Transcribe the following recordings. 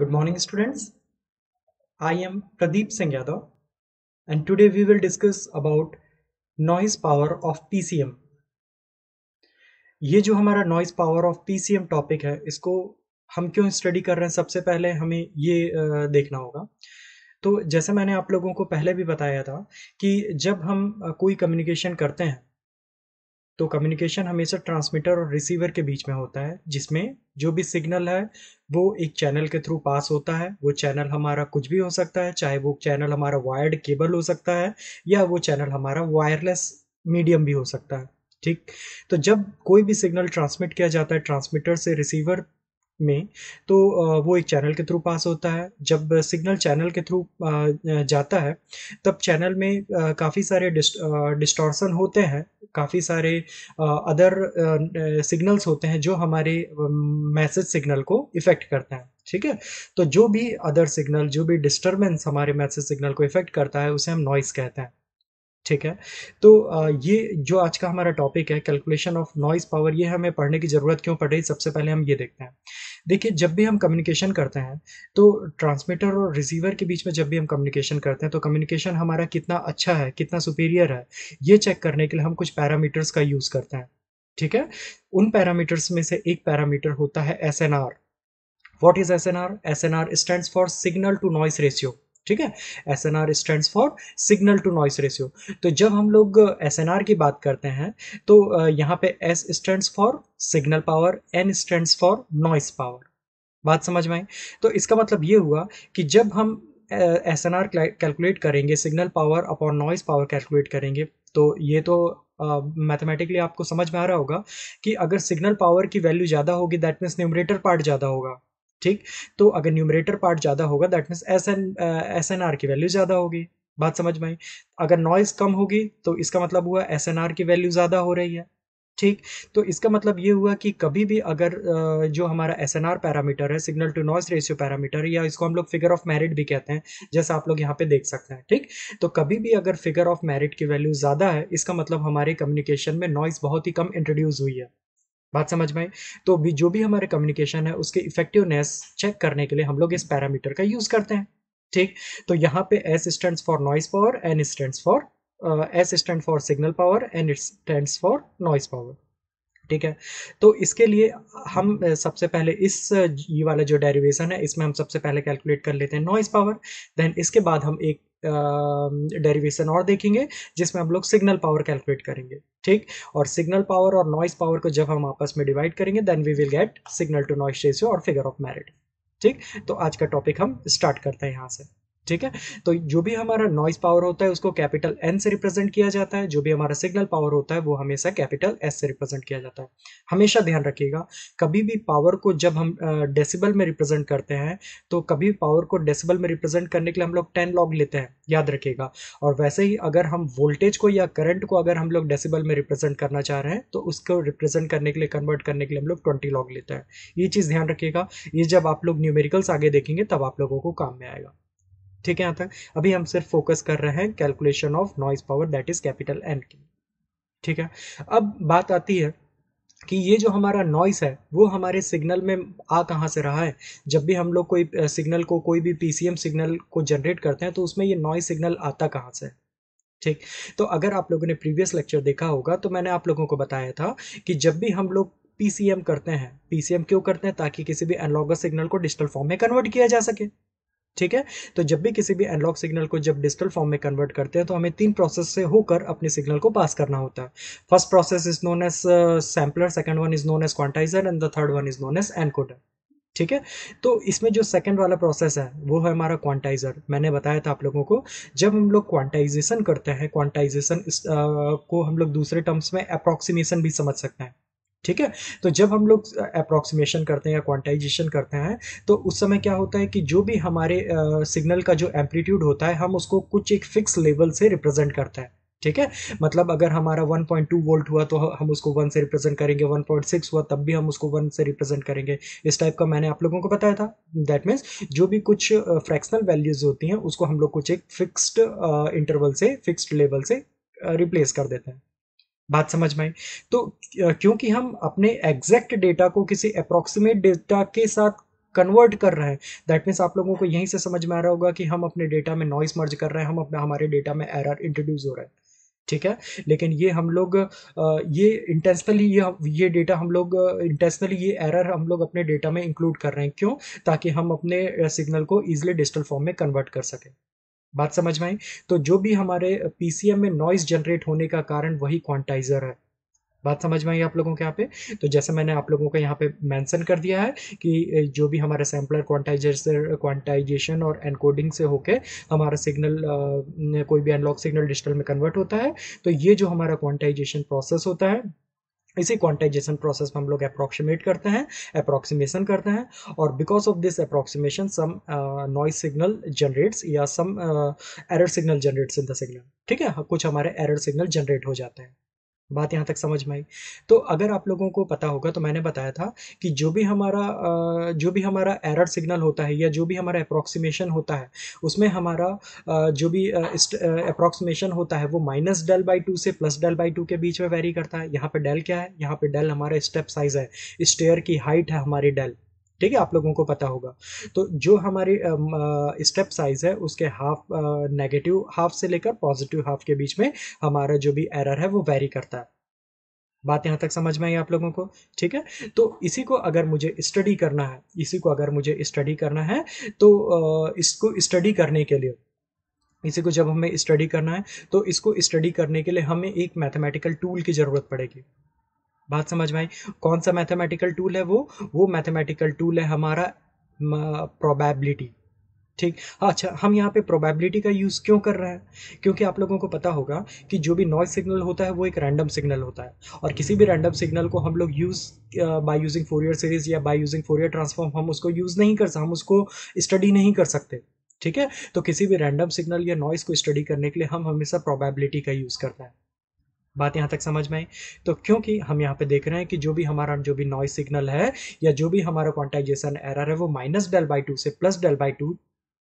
Good morning students. I am Pradeep Singh Yadav and today we will discuss about noise power of PCM. ये जो हमारा noise power of PCM topic है इसको हम क्यों study कर रहे हैं सबसे पहले हमें ये देखना होगा तो जैसे मैंने आप लोगों को पहले भी बताया था कि जब हम कोई कम्युनिकेशन करते हैं तो कम्युनिकेशन हमेशा ट्रांसमीटर और रिसीवर के बीच में होता है जिसमें जो भी सिग्नल है वो एक चैनल के थ्रू पास होता है वो चैनल हमारा कुछ भी हो सकता है चाहे वो चैनल हमारा वायर्ड केबल हो सकता है या वो चैनल हमारा वायरलेस मीडियम भी हो सकता है ठीक तो जब कोई भी सिग्नल ट्रांसमिट किया जाता है ट्रांसमीटर से रिसीवर में तो वो एक चैनल के थ्रू पास होता है जब सिग्नल चैनल के थ्रू जाता है तब चैनल में काफ़ी सारे डिस्टॉर्सन होते हैं काफ़ी सारे अदर सिग्नल्स होते हैं जो हमारे मैसेज सिग्नल को इफ़ेक्ट करते हैं ठीक है तो जो भी अदर सिग्नल जो भी डिस्टर्बेंस हमारे मैसेज सिग्नल को इफ़ेक्ट करता है उसे हम नॉइस कहते हैं ठीक है तो ये जो आज का हमारा टॉपिक है कैलकुलेशन ऑफ नॉइज़ पावर ये हमें पढ़ने की ज़रूरत क्यों पड़ रही सबसे पहले हम ये देखते हैं देखिए जब भी हम कम्युनिकेशन करते हैं तो ट्रांसमीटर और रिसीवर के बीच में जब भी हम कम्युनिकेशन करते हैं तो कम्युनिकेशन हमारा कितना अच्छा है कितना सुपीरियर है ये चेक करने के लिए हम कुछ पैरामीटर्स का यूज़ करते हैं ठीक है उन पैरामीटर्स में से एक पैरामीटर होता है S N R what is S N R S N R stand for signal to noise ratio ठीक है S N R stand for signal to noise ratio तो जब हम लोग एस एन आर की बात करते हैं तो यहाँ पे S stand for signal power N stand for noise power बात समझ में आई तो इसका मतलब ये हुआ कि जब हम एस एन आर कैलकुलेट करेंगे signal power upon noise power calculate करेंगे तो ये तो मैथमेटिकली uh, आपको समझ में आ रहा होगा कि अगर सिग्नल पावर की वैल्यू ज़्यादा होगी दैट मीन्स न्यूमरेटर पार्ट ज़्यादा होगा ठीक तो अगर न्यूमरेटर पार्ट ज़्यादा होगा that means S N S N R की वैल्यू ज़्यादा होगी बात समझ में आई अगर नॉइज कम होगी तो इसका मतलब हुआ एस एन आर की वैल्यू ज़्यादा हो रही है ठीक तो इसका मतलब ये हुआ कि कभी भी अगर uh, जो हमारा एस एन आर पैरामीटर है signal to noise ratio parameter या इसको हम लोग फिगर ऑफ मेरिट भी कहते हैं जैसा आप लोग यहाँ पे देख सकते हैं ठीक तो कभी भी अगर फिगर ऑफ मेरिट की वैल्यू ज़्यादा है इसका मतलब हमारे कम्युनिकेशन में नॉइस बहुत ही कम इंट्रोड्यूस हुई है बात समझ में तो भी जो भी हमारे कम्युनिकेशन है उसके इफेक्टिवनेस चेक करने के लिए हम लोग इस पैरामीटर का यूज करते हैं ठीक तो यहाँ पे S stand for noise power N stand for S stand for signal power N stand for noise power ठीक है तो इसके लिए हम uh, सबसे पहले इस uh, ये वाला जो डेरिवेशन है इसमें हम सबसे पहले कैलकुलेट कर लेते हैं नॉइस पावर देन इसके बाद हम एक डेरिवेशन और देखेंगे जिसमें हम लोग सिग्नल पावर कैलकुलेट करेंगे ठीक और सिग्नल पावर और नॉइस पावर को जब हम आपस में डिवाइड करेंगे then we will get signal to noise ratio और फिगर ऑफ मेरिट ठीक तो आज का टॉपिक हम स्टार्ट करते हैं यहाँ से ठीक है तो जो भी हमारा नॉइज पावर होता है उसको कैपिटल एन से रिप्रेजेंट किया जाता है जो भी हमारा सिग्नल पावर होता है वो हमेशा कैपिटल एस से रिप्रेजेंट किया जाता है हमेशा ध्यान रखिएगा कभी भी पावर को जब हम डेसिबल में रिप्रेजेंट करते हैं तो कभी पावर को डेसिबल में रिप्रेजेंट करने के लिए हम लोग टेन लॉग लेते हैं याद रखिएगा और वैसे ही अगर हम वोल्टेज को या करंट को अगर हम लोग डेसिबल में रिप्रेजेंट करना चाह रहे हैं तो उसको रिप्रेजेंट करने के लिए कन्वर्ट करने के लिए हम लोग ट्वेंटी लॉग लेते हैं ये चीज़ ध्यान रखिएगा ये जब आप लोग न्यूमेरिकल्स आगे देखेंगे तब आप लोगों को काम में आएगा ठीक है यहाँ तक अभी हम सिर्फ फोकस कर रहे हैं calculation of noise power that is capital N की ठीक है अब बात आती है कि ये जो हमारा नॉइस है वो हमारे सिग्नल में आ कहाँ से रहा है जब भी हम लोग कोई सिग्नल को कोई भी पीसीएम सिग्नल को जनरेट करते हैं तो उसमें ये नॉइस सिग्नल आता कहाँ से ठीक तो अगर आप लोगों ने प्रीवियस लेक्चर देखा होगा तो मैंने आप लोगों को बताया था कि जब भी हम लोग पीसीएम करते हैं पीसीएम क्यों करते हैं ताकि किसी भी एनलॉगस सिग्नल को डिजिटल फॉर्म में कन्वर्ट किया जा सके ठीक है तो जब भी किसी भी एनलॉग सिग्नल को जब डिजिटल फॉर्म में कन्वर्ट करते हैं तो हमें तीन प्रोसेस से होकर अपने सिग्नल को पास करना होता है first process is known as sampler second one is known as quantiser and the third one is known as encoder ठीक है तो इसमें जो सेकंड वाला प्रोसेस है वो है हमारा क्वांटाइजर मैंने बताया था आप लोगों को जब हम लोग क्वांटाइजेशन करते हैं क्वांटाइजेशन uh, को हम लोग दूसरे टर्म्स में अप्रोक्सीमेशन भी समझ सकते हैं ठीक है तो जब हम लोग अप्रोक्सीमेशन करते हैं या क्वांटाइजेशन करते हैं तो उस समय क्या होता है कि जो भी हमारे सिग्नल का जो एम्पलीट्यूड होता है हम उसको कुछ एक फिक्स लेवल से रिप्रेजेंट करते हैं ठीक है मतलब अगर हमारा 1.2 वोल्ट हुआ तो हम उसको वन से रिप्रेजेंट करेंगे 1.6 हुआ तब भी हम उसको वन से रिप्रेजेंट करेंगे इस टाइप का मैंने आप लोगों को बताया था दैट मीन्स जो भी कुछ फ्रैक्शनल वैल्यूज होती हैं उसको हम लोग कुछ एक फिक्स्ड इंटरवल से फिक्स्ड लेवल से रिप्लेस कर देते हैं बात समझ में आई तो क्योंकि हम अपने एग्जैक्ट डेटा को किसी अप्रोक्सीमेट डेटा के साथ कन्वर्ट कर रहे हैं दैट मीन्स आप लोगों को यहीं से समझ में आ रहा होगा कि हम अपने डेटा में नॉइस मर्ज कर रहे हैं हम अपने हमारे डेटा में एरर इंट्रोड्यूस हो रहा है ठीक है लेकिन ये हम लोग ये इंटेंशनली ये ये डेटा हम लोग इंटेंशनली ये एरर हम लोग अपने डेटा में इंक्लूड कर रहे हैं क्यों ताकि हम अपने सिग्नल को ईजिली डिजिटल फॉर्म में कन्वर्ट कर सकें बात समझ में आई तो जो भी हमारे पीसीएम में नॉइज़ जनरेट होने का कारण वही क्वांटाइजर है बात समझ में आई आप लोगों के यहाँ पे तो जैसे मैंने आप लोगों को यहाँ पे मेंशन कर दिया है कि जो भी हमारा सैम्पलर से क्वांटाइजेशन और एनकोडिंग से होके हमारा सिग्नल कोई भी एनलॉग सिग्नल डिजिटल में कन्वर्ट होता है तो ये जो हमारा क्वांटाइजेशन प्रोसेस होता है इसी क्वांटाइजेशन प्रोसेस में हम लोग अप्रोक्सीमेट करते हैं अप्रोक्सीमेशन करते हैं और because of this approximation some noise signal generates या some error signal generates in the signal ठीक है कुछ हमारे एरर सिग्नल जनरेट हो जाते हैं बात यहाँ तक समझ में आई तो अगर आप लोगों को पता होगा तो मैंने बताया था कि जो भी हमारा जो भी हमारा एरर सिग्नल होता है या जो भी हमारा अप्रॉक्सीमेशन होता है उसमें हमारा जो भी अप्रॉक्सीमेशन होता है वो माइनस डेल बाई टू से प्लस डेल बाई टू के बीच में वेरी करता है यहाँ पे डेल क्या है यहाँ पे डेल हमारा स्टेप साइज़ है स्टेयर की हाइट है हमारी डेल ठीक है आप लोगों को पता होगा तो जो हमारी स्टेप uh, साइज है उसके हाफ नेगेटिव हाफ से लेकर पॉजिटिव हाफ के बीच में हमारा जो भी एरर है वो वेरी करता है बात यहाँ तक समझ में आई आप लोगों को ठीक है तो इसी को अगर मुझे स्टडी करना है इसी को अगर मुझे स्टडी करना है तो इसको स्टडी करने के लिए इसी को जब हमें स्टडी करना है तो इसको स्टडी करने के लिए हमें एक मैथमेटिकल टूल की ज़रूरत पड़ेगी बात समझ में आई कौन सा मैथमेटिकल टूल है वो वो मैथमेटिकल टूल है हमारा प्रोबेबिलिटी ठीक अच्छा हम यहाँ पे प्रोबेबिलिटी का यूज़ क्यों कर रहे हैं क्योंकि आप लोगों को पता होगा कि जो भी नॉइज सिग्नल होता है वो एक रैंडम सिग्नल होता है और किसी भी रैंडम सिग्नल को हम लोग use by using Fourier series या बाय यूजिंग फोरियर ट्रांसफॉर्म हम उसको यूज़ नहीं कर सकते हम उसको स्टडी नहीं कर सकते ठीक है तो किसी भी रैंडम सिग्नल या नॉइज़ को स्टडी करने के लिए हम हमेशा प्रोबेबिलिटी का यूज़ करते हैं बात यहाँ तक समझ में आई तो क्योंकि हम यहाँ पे देख रहे हैं कि जो भी हमारा जो भी नॉइज सिग्नल है या जो भी हमारा क्वांटाइजेशन एरर है वो माइनस डेल बाई टू से प्लस डेल बाई टू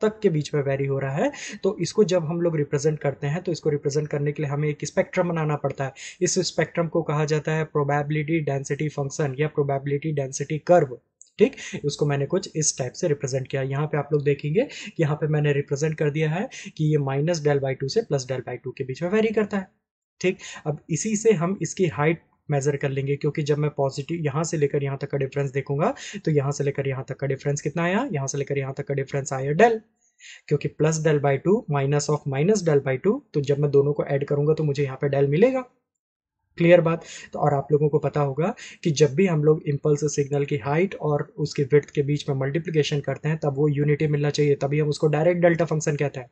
तक के बीच में वेरी हो रहा है तो इसको जब हम लोग रिप्रेजेंट करते हैं तो इसको रिप्रेजेंट करने के लिए हमें एक स्पेक्ट्रम बनाना पड़ता है इस स्पेक्ट्रम को कहा जाता है प्रोबेबिलिटी डेंसिटी फंक्शन या प्रोबेबिलिटी डेंसिटी कर्व ठीक उसको मैंने कुछ इस टाइप से रिप्रेजेंट किया यहाँ पे आप लोग देखेंगे कि यहाँ पे मैंने रिप्रेजेंट कर दिया है कि ये माइनस डेल बाई टू से प्लस डेल बाई टू के बीच में वेरी करता है ठीक अब इसी से हम इसकी हाइट मेज़र कर लेंगे क्योंकि जब मैं पॉजिटिव यहां से लेकर यहां तक का डिफरेंस देखूंगा तो यहां से लेकर यहां तक का डिफरेंस कितना आया यहां से लेकर यहां तक का डिफरेंस आया डेल क्योंकि plus del by two minus of minus del by two तो जब मैं दोनों को ऐड करूंगा तो मुझे यहां पे डेल मिलेगा क्लियर बात तो और आप लोगों को पता होगा कि जब भी हम लोग इम्पल्स सिग्नल की हाइट और उसके विर्थ के बीच में मल्टीप्लिकेशन करते हैं तब वो यूनिटी मिलना चाहिए तभी हम उसको डायरेक्ट डेल्टा फंक्शन कहते हैं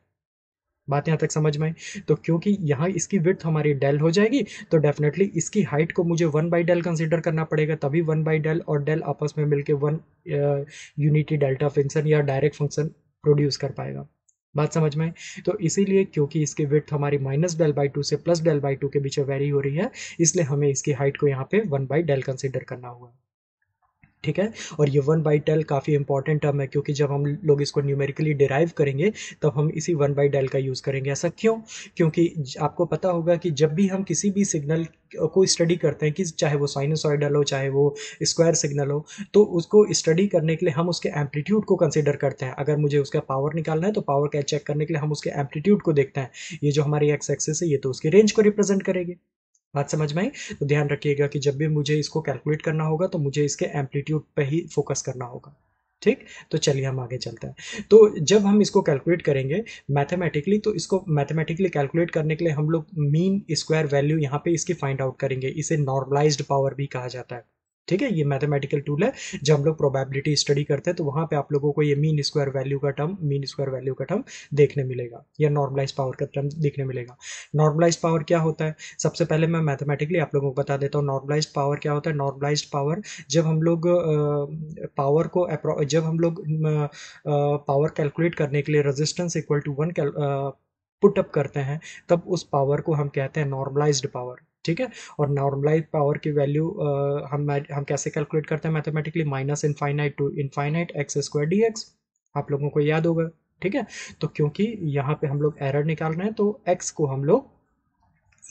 बात यहाँ तक समझ में आई तो क्योंकि यहाँ इसकी विथ हमारी डेल हो जाएगी तो डेफिनेटली इसकी हाइट को मुझे वन बाई डेल कंसिडर करना पड़ेगा तभी वन बाई डेल और डेल आपस में मिलकर वन यूनिटी डेल्टा फंक्शन या डायरेक्ट फंक्शन प्रोड्यूस कर पाएगा बात समझ में तो इसीलिए क्योंकि इसकी विथ हमारी माइनस डेल बाई टू से प्लस डेल बाई टू के बीच वेरी हो रही है इसलिए हमें इसकी हाइट को यहाँ पे वन बाई डेल कंसिडर करना हुआ ठीक है और ये वन बाई डेल काफ़ी इंपॉर्टेंट टर्म है क्योंकि जब हम लोग इसको न्यूमेरिकली डिराइव करेंगे तब हम इसी वन बाई डेल का यूज़ करेंगे ऐसा क्यों क्योंकि आपको पता होगा कि जब भी हम किसी भी सिग्नल को स्टडी करते हैं कि चाहे वो साइनोसॉइडल हो चाहे वो स्क्वायर सिग्नल हो तो उसको स्टडी करने के लिए हम उसके एम्पलीट्यूड को कंसिडर करते हैं अगर मुझे उसका पावर निकालना है तो पावर का चेक करने के लिए हम उसके एम्पलीट्यूड को देखते हैं ये जो हमारी एक्स एक्सेस है ये तो उसकी रेंज को रिप्रेजेंट करेगी बात समझ में आई तो ध्यान रखिएगा कि जब भी मुझे इसको कैलकुलेट करना होगा तो मुझे इसके एम्पलीट्यूड पर ही फोकस करना होगा ठीक तो चलिए हम आगे चलते हैं तो जब हम इसको कैलकुलेट करेंगे मैथमेटिकली तो इसको मैथमेटिकली कैलकुलेट करने के लिए हम लोग मीन स्क्वायर वैल्यू यहाँ पे इसकी फाइंड आउट करेंगे इसे नॉर्मलाइज्ड पावर भी कहा जाता है ठीक है ये मैथमेटिकल टूल है जब हम लोग प्रोबेबिलिटी स्टडी करते हैं तो वहां पे आप लोगों को ये मीन स्क्वायर वैल्यू का टर्म मीन स्क्वायर वैल्यू का टर्म देखने मिलेगा या नॉर्मलाइज पावर का टर्म देखने मिलेगा नॉर्मलाइज पावर क्या होता है सबसे पहले मैं मैथमेटिकली आप लोगों को बता देता हूँ नॉर्मलाइज पावर क्या होता है नॉर्मलाइज पावर जब हम लोग पावर को जब हम लोग पावर कैलकुलेट करने के लिए resistance equal to one put up करते हैं तब उस पावर को हम कहते हैं नॉर्मलाइज्ड पावर ठीक है और नॉर्मलाइज पावर की वैल्यू हम हम कैसे कैलकुलेट करते हैं mathematically minus infinite to infinite x square d x आप लोगों को याद होगा ठीक है तो क्योंकि यहाँ पे हम लोग एरर निकाल रहे हैं तो एक्स को हम लोग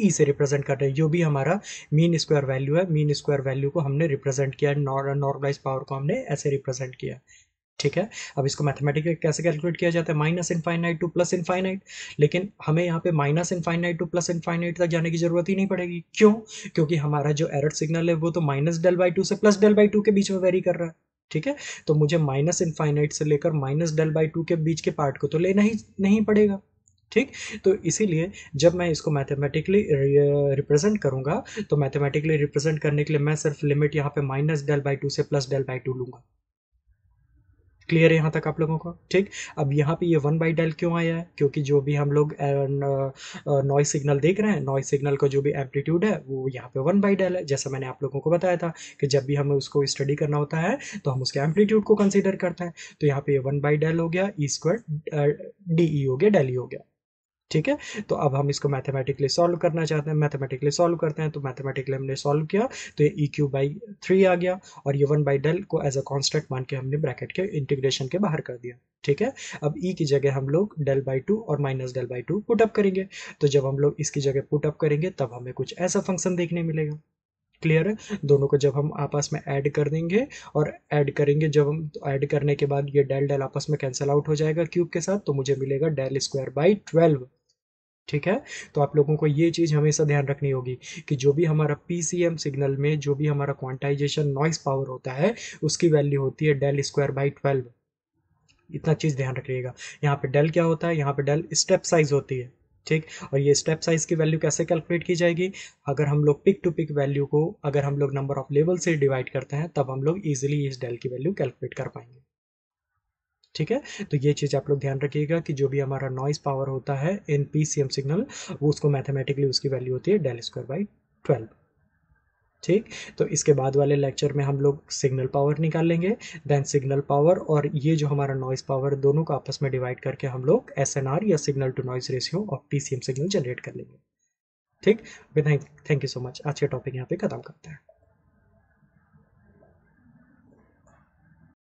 ई e से रिप्रेजेंट कर रहे हैं जो भी हमारा मीन स्क्वायर वैल्यू है मीन स्क्वायर वैल्यू को हमने रिप्रेजेंट किया नॉर्मलाइज पावर को हमने ऐसे रिप्रेजेंट किया ठीक है अब इसको मैथमेटिकली कैसे कैलकुलेट किया जाता है minus infinite to plus infinite लेकिन हमें यहाँ पे minus infinite to plus infinite तक जाने की जरूरत ही नहीं पड़ेगी क्यों क्योंकि हमारा जो एरर सिग्नल है वो तो माइनस डेल बाई टू से प्लस डेल बाई टू के बीच में वेरी कर रहा है ठीक है तो मुझे माइनस इनफाइनाइट से लेकर माइनस डेल बाई टू के बीच के पार्ट को तो लेना ही नहीं पड़ेगा ठीक तो इसीलिए जब मैं इसको मैथमेटिकली रिप्रेजेंट करूंगा तो मैथमेटिकली रिप्रेजेंट करने के लिए मैं सिर्फ लिमिट यहाँ पे माइनस डेल बाई टू से प्लस डेल बाई टू लूंगा क्लियर है यहाँ तक आप लोगों को ठीक अब यहाँ पे ये वन बाई डेल क्यों आया है क्योंकि जो भी हम लोग नॉइज सिग्नल देख रहे हैं नॉइज सिग्नल का जो भी एम्पलीट्यूड है वो यहाँ पे वन बाई डेल है जैसा मैंने आप लोगों को बताया था कि जब भी हमें उसको स्टडी करना होता है तो हम उसके एम्पलीट्यूड को कंसिडर करते हैं तो यहाँ पे वन बाई डेल हो गया ई स्क्वायर डी ई हो गया डेल ई हो गया ठीक है तो अब हम इसको मैथमेटिकली सॉल्व करना चाहते हैं मैथमेटिकली सॉल्व करते हैं तो मैथमेटिकली हमने सॉल्व किया तो ये ई क्यू बाई थ्री आ गया और ये वन बाई डेल को एज अ कॉन्स्टेंट मान के हमने ब्रैकेट के इंटीग्रेशन के बाहर कर दिया ठीक है अब ई e की जगह हम लोग डेल बाई टू और minus del by two put up करेंगे तो जब हम लोग इसकी जगह पुटअप करेंगे तब हमें कुछ ऐसा फंक्शन देखने मिलेगा क्लियर है दोनों को जब हम आपस में ऐड कर देंगे और ऐड करेंगे जब हम तो ऐड करने के बाद ये डेल डेल आपस में कैंसिल आउट हो जाएगा क्यूब के साथ तो मुझे मिलेगा डेल स्क्वायर बाई ट्वेल्व ठीक है तो आप लोगों को ये चीज़ हमेशा ध्यान रखनी होगी कि जो भी हमारा पी सिग्नल में जो भी हमारा क्वांटाइजेशन नॉइस पावर होता है उसकी वैल्यू होती है डेल स्क्वायर बाई ट्वेल्व इतना चीज़ ध्यान रखिएगा यहाँ पे डेल क्या होता है यहाँ पे डेल स्टेप साइज होती है ठीक और ये स्टेप साइज की वैल्यू कैसे कैलकुलेट की जाएगी अगर हम लोग पिक टू पिक वैल्यू को अगर हम लोग नंबर ऑफ लेवल से डिवाइड करते हैं तब हम लोग ईजिली इस डेल की वैल्यू कैलकुलेट कर पाएंगे ठीक है तो ये चीज़ आप लोग ध्यान रखिएगा कि जो भी हमारा नॉइस पावर होता है in P C M signal वो उसको मैथमेटिकली उसकी वैल्यू होती है डेल स्क्वायर बाई ट्वेल्व ठीक तो इसके बाद वाले लेक्चर में हम लोग सिग्नल पावर निकालेंगे देन सिग्नल पावर और ये जो हमारा नॉइज़ पावर दोनों को आपस में डिवाइड करके हम लोग एस एन आर या signal to noise ratio of P C M signal generate कर लेंगे ठीक थैंक यू सो मच आज के टॉपिक यहाँ पे खत्म करते हैं